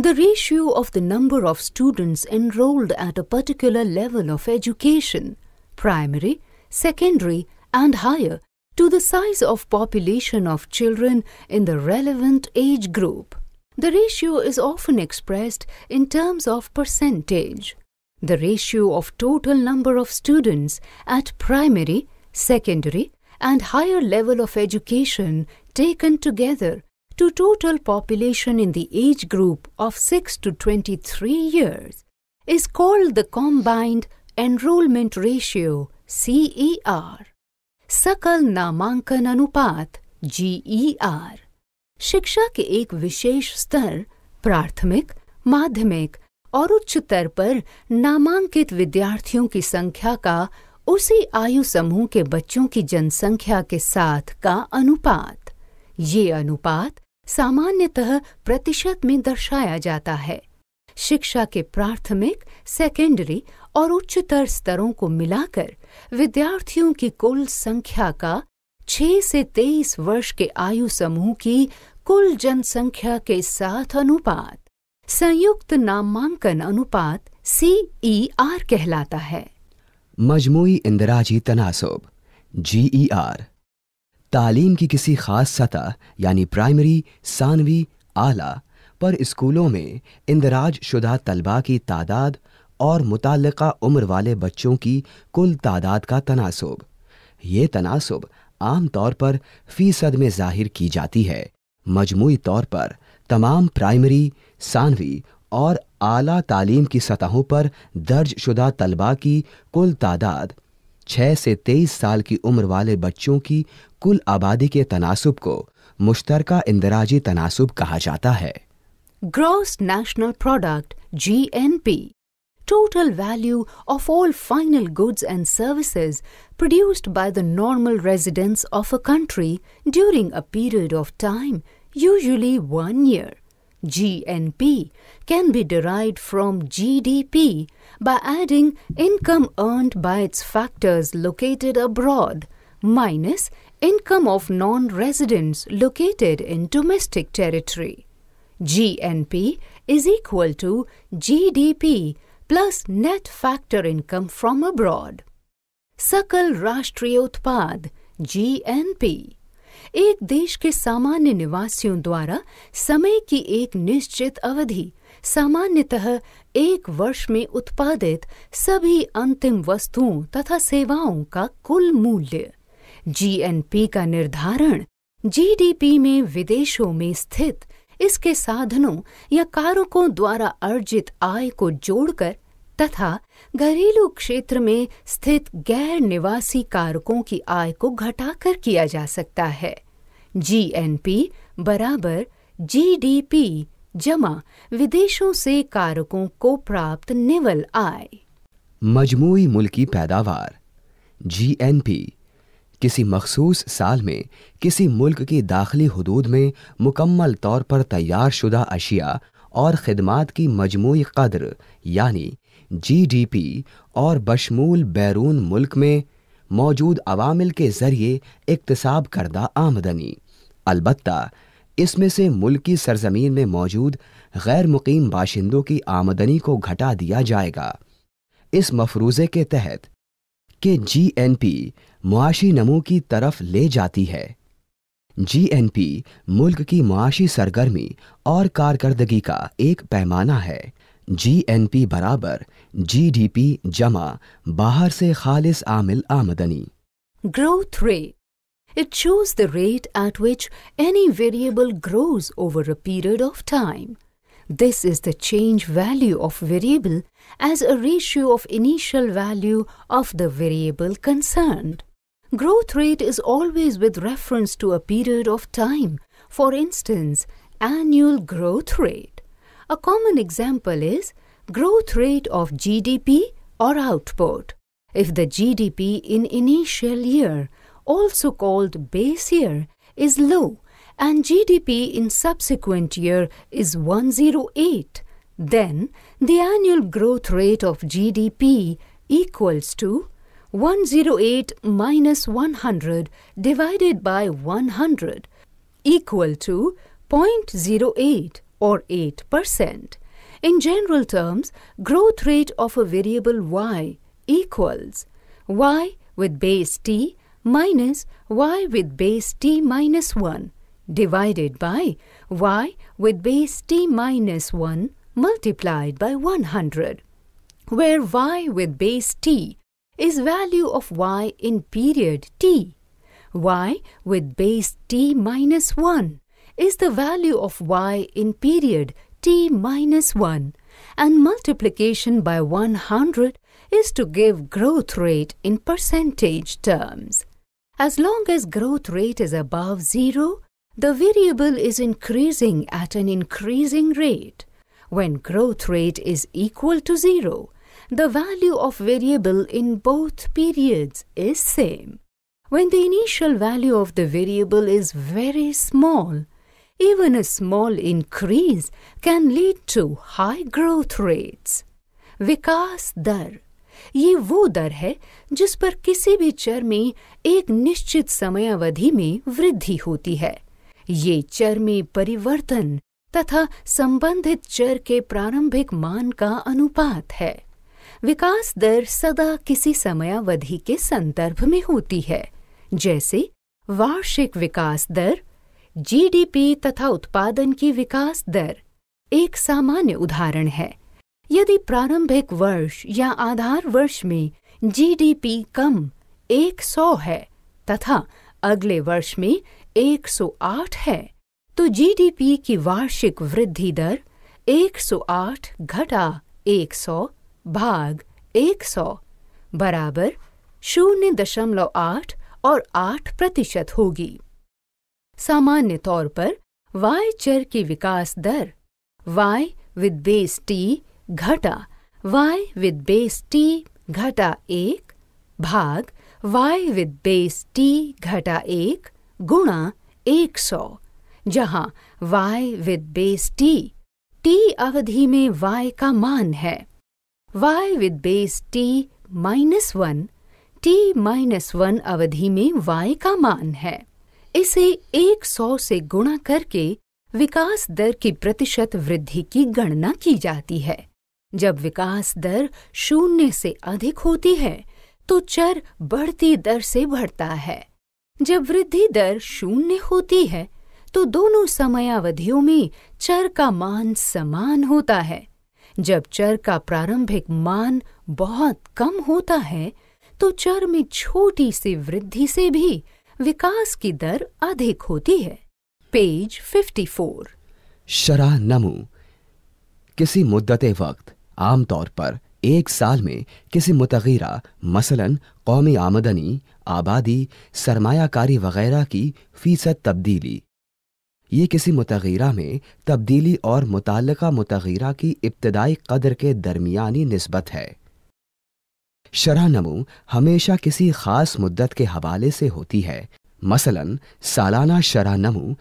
Speaker 2: the ratio of the number of students enrolled at a particular level of education primary secondary and higher to the size of population of children in the relevant age group. The ratio is often expressed in terms of percentage. The ratio of total number of students at primary, secondary and higher level of education taken together to total population in the age group of 6 to 23 years is called the combined enrollment ratio CER. सकल नामांकन अनुपात GER e शिक्षा के एक विशेष स्तर प्राथमिक माध्यमिक और उच्चतर पर नामांकित विद्यार्थियों की संख्या का उसी आयु समूह के बच्चों की जनसंख्या के साथ का अनुपात ये अनुपात सामान्यतः प्रतिशत में दर्शाया जाता है शिक्षा के प्राथमिक सेकेंडरी और उच्चतर स्तरों को मिलाकर विद्यार्थियों की कुल संख्या का 6 से 23 वर्ष के आयु समूह की कुल जनसंख्या के साथ अनुपात संयुक्त नामांकन अनुपात सी ई आर कहलाता है
Speaker 1: मजमुई इंदिराजी तनासब जी ई e आर तालीम की किसी खास सतह यानी प्राइमरी सानवी आला पर स्कूलों में इंदराज शुदा तलबा की तादाद और मुतल उम्र वाले बच्चों की कुल तादाद का तनासब ये तनासब आम तौर पर फ़ीसद में ज़ाहिर की जाती है मजमू तौर पर तमाम प्राइमरी सानवी और आला तालीम की सतहों पर दर्ज शुदा तलबा की कुल तादाद छः से तेईस साल की उम्र वाले बच्चों की कुल आबादी के तनासब को मुश्तरक इंदराजी तनासब कहा जाता है
Speaker 2: gross national product G N P total value of all final goods and services produced by the normal residents of a country during a period of time, usually one year. GNP can be derived from GDP by adding income earned by its factors located abroad minus income of non-residents located in domestic territory. GNP is equal to GDP plus net factor income from abroad सकल राष्ट्रीय उत्पाद GNP एक देश के सामान्य निवासियों द्वारा समय की एक निश्चित अवधि सामान्यतः एक वर्ष में उत्पादित सभी अंतिम वस्तुओं तथा सेवाओं का कुल मूल्य जीएनपी का निर्धारण जीडीपी में विदेशों में स्थित इसके साधनों या कारकों द्वारा अर्जित आय को जोड़कर तथा घरेलू क्षेत्र में स्थित गैर निवासी कारकों की आय को घटाकर किया जा सकता है जीएनपी बराबर जीडीपी जमा विदेशों से कारकों को प्राप्त निवल आय
Speaker 1: मजमू मुल्की पैदावार जीएनपी किसी मखसूस साल में किसी मुल्क की दाखिली हदूद में मुकम्मल तौर पर तैयार शुदा अशिया और ख़दमात की मजमू कदर यानी जीडीपी और बशमूल बैरून मुल्क में मौजूद अवामिल के ज़रिए इकतसाब करदा आमदनी अलबत् इसमें से मुल्की सरजमीन में मौजूद गैर मुकीम बाशिंदों की आमदनी को घटा दिया जाएगा इस मफरूज़े के तहत कि जी एन पी मुआशी नमू की तरफ ले जाती है जी एन पी मुल्क की मुआशी सरगर्मी और कारकर्दगी का एक पैमाना है GNP बराबर जीडीपी जमा बाहर से खालिस आमिल आमदनी
Speaker 2: Growth rate. It shows the rate at which any variable grows over a period of time. This is the change value of variable as a ratio of initial value of the variable concerned. Growth rate is always with reference to a period of time, for instance, annual growth rate. A common example is growth rate of GDP or output. If the GDP in initial year, also called base year, is low and GDP in subsequent year is 108, then the annual growth rate of GDP equals to 108 minus 100 divided by 100 equal to 0.08 or 8%. In general terms, growth rate of a variable y equals y with base t minus y with base t minus 1 divided by y with base t minus 1 multiplied by 100, where y with base t is value of y in period t, y with base t minus 1 is the value of y in period t minus 1 and multiplication by 100 is to give growth rate in percentage terms. As long as growth rate is above zero, the variable is increasing at an increasing rate. When growth rate is equal to zero, the value of variable in both periods is same. When the initial value of the variable is very small, Even a small increase can lead to high growth rates. विकास दर ये वो दर है जिस पर किसी भी चर में एक निश्चित समयावधि में वृद्धि होती है ये चर में परिवर्तन तथा संबंधित चर के प्रारंभिक मान का अनुपात है विकास दर सदा किसी समयावधि के संदर्भ में होती है जैसे वार्षिक विकास दर जीडीपी तथा उत्पादन की विकास दर एक सामान्य उदाहरण है यदि प्रारंभिक वर्ष या आधार वर्ष में जीडीपी कम 100 है तथा अगले वर्ष में 108 है तो जीडीपी की वार्षिक वृद्धि दर 108 घटा 100 भाग 100 बराबर शून्य दशमलव आठ और आठ प्रतिशत होगी सामान्य तौर पर वाय चर की विकास दर वाई विद बेस टी घटा वाई विद बेस टी घटा एक भाग वाई विद बेस टी घटा एक गुणा एक सौ जहाँ y with base t t अवधि में वाई का मान है y with base t minus one t minus one अवधि में वाई का मान है इसे 100 से गुणा करके विकास दर की प्रतिशत वृद्धि की गणना की जाती है जब विकास दर शून्य से अधिक होती है तो चर बढ़ती दर से बढ़ता है जब वृद्धि दर शून्य होती है तो दोनों समयावधियों में चर का मान समान होता है जब चर का प्रारंभिक मान बहुत कम होता है तो चर में छोटी सी वृद्धि से भी विकास की दर अधिक होती है पेज 54
Speaker 1: शराह नमू किसी मुद्दत वक्त आमतौर पर एक साल में किसी मुतगीरा मसलन कौमी आमदनी आबादी सरमाकारी वगैरह की फ़ीसद तब्दीली ये किसी मुतगीरा में तब्दीली और मुतल मुतगीरा की इब्तदाई कदर के दरमियानी नस्बत है नमू हमेशा किसी खास मुद्दत के हवाले से होती है मसलन सालाना नमू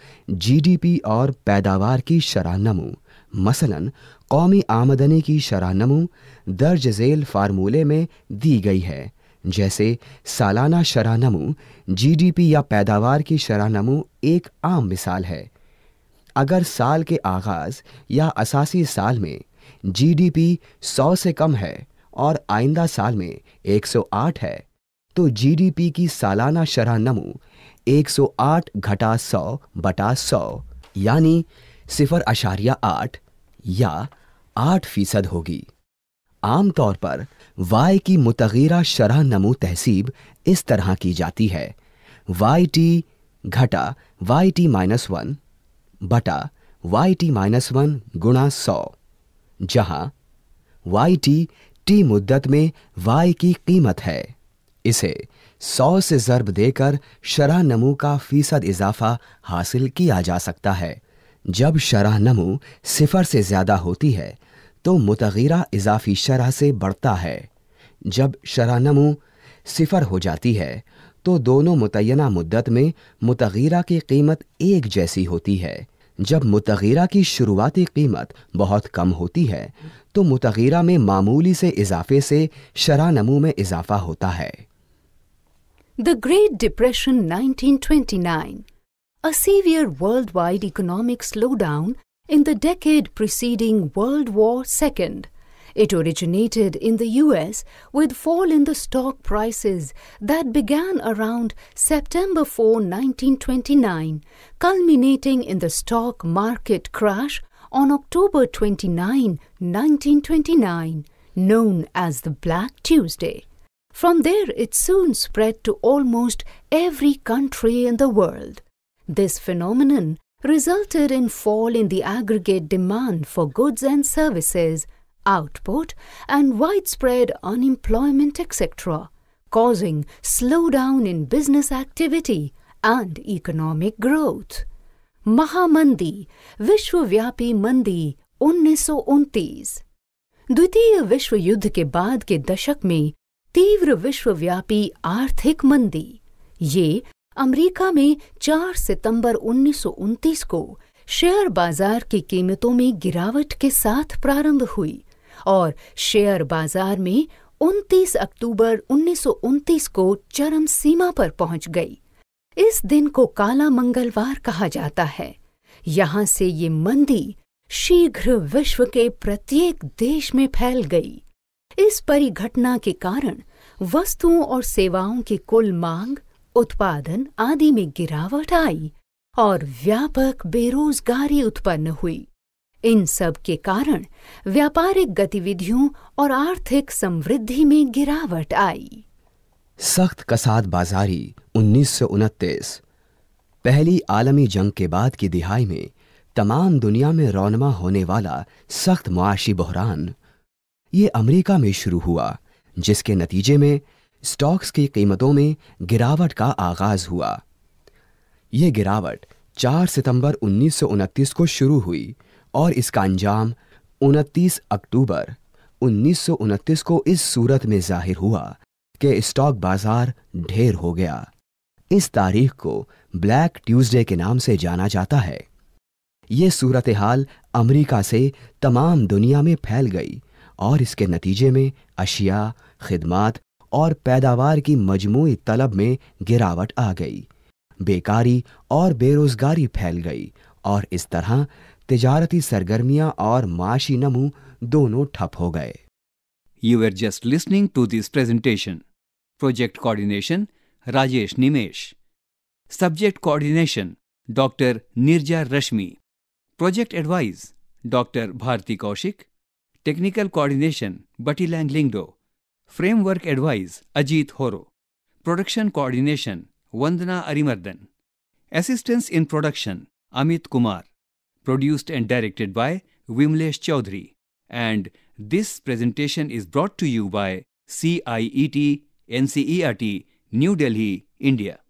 Speaker 1: जीडीपी और पैदावार की नमू मसलन कौमी आमदनी की नमू दर्ज झेल फार्मूले में दी गई है जैसे सालाना नमू जीडीपी या पैदावार की नमू एक आम मिसाल है अगर साल के आगाज़ या असासी साल में जीडीपी 100 से कम है और आइंदा साल में 108 है तो जीडीपी की सालाना शरह नमू 108 घटा 100 बटा 100 यानी सिफर अशारिया आठ या आठ फीसद होगी आमतौर पर वाई की मुतगीरा शरह नमू तहसीब इस तरह की जाती है वाई टी घटा वाई टी माइनस वन बटा वाई टी माइनस वन गुणा सौ जहां वाई टी छोटी मुद्दत में वाई की कीमत है इसे सौ से ज़रब देकर शरह नमू का फीसद इजाफा हासिल किया जा सकता है जब शरह नमू सिफर से ज़्यादा होती है तो मुतगीरा इजाफी शरह से बढ़ता है जब शरह नमू सिफर हो जाती है तो दोनों मुतना मुद्दत में मुतगीरा की कीमत एक जैसी होती है जब मुतगीरा की शुरुआती कीमत बहुत कम होती है तो मुतगीरा में मामूली से इजाफे से शरा नमू में इजाफा होता है
Speaker 2: the great depression 1929, a severe worldwide economic slowdown in the decade preceding world war second It originated in the US with fall in the stock prices that began around September 4, 1929, culminating in the stock market crash on October 29, 1929, known as the Black Tuesday. From there, it soon spread to almost every country in the world. This phenomenon resulted in fall in the aggregate demand for goods and services output, and widespread unemployment, etc., causing slowdown in business activity and economic growth. mahamandi विश्वव्यापी mandi 1929 द्वितीय विश्व युद्ध के बाद के दशक में तीव्र विश्वव्यापी आर्थिक मंदी ये अमेरिका में 4 सितंबर उन्नीस को शेयर बाजार की कीमतों में गिरावट के साथ प्रारंभ हुई और शेयर बाजार में 29 अक्टूबर उन्नीस को चरम सीमा पर पहुंच गई इस दिन को काला मंगलवार कहा जाता है यहाँ से ये मंदी शीघ्र विश्व के प्रत्येक देश में फैल गई इस परिघटना के कारण वस्तुओं और सेवाओं की कुल मांग उत्पादन आदि में गिरावट आई और व्यापक बेरोजगारी उत्पन्न हुई इन सब के कारण व्यापारिक गतिविधियों और आर्थिक समृद्धि में गिरावट आई सख्त
Speaker 1: कसाद बाजारी उन्नीस पहली आलमी जंग के बाद की दिहाई में तमाम दुनिया में रौनमा होने वाला सख्त मुआशी बहरान ये अमेरिका में शुरू हुआ जिसके नतीजे में स्टॉक्स की कीमतों में गिरावट का आगाज हुआ ये गिरावट 4 सितंबर उन्नीस को शुरू हुई और इसका अंजाम 29 अक्टूबर उन्नीस को इस सूरत में जाहिर हुआ कि स्टॉक बाजार ढेर हो गया इस तारीख को ब्लैक ट्यूसडे के नाम से जाना जाता है यह सूरत हाल अमरीका से तमाम दुनिया में फैल गई और इसके नतीजे में अशिया खिदमत और पैदावार की मजमू तलब में गिरावट आ गई बेकारी और बेरोज़गारी फैल गई और इस तरह तिजारती सरगर्मियां और माशी नमू दोनों ठप हो गए you are just listening to this presentation project coordination Rajesh Nimesh subject coordination doctor Nirja Rashmi project advise doctor Bharti Kaushik technical coordination Bateiland Lyngdoh framework advise Ajit Horo production coordination Vandana Arimardan assistance in production Amit Kumar produced and directed by Vimlesh Chaudhary. And this presentation is brought to you by CIET NCERT, New Delhi, India.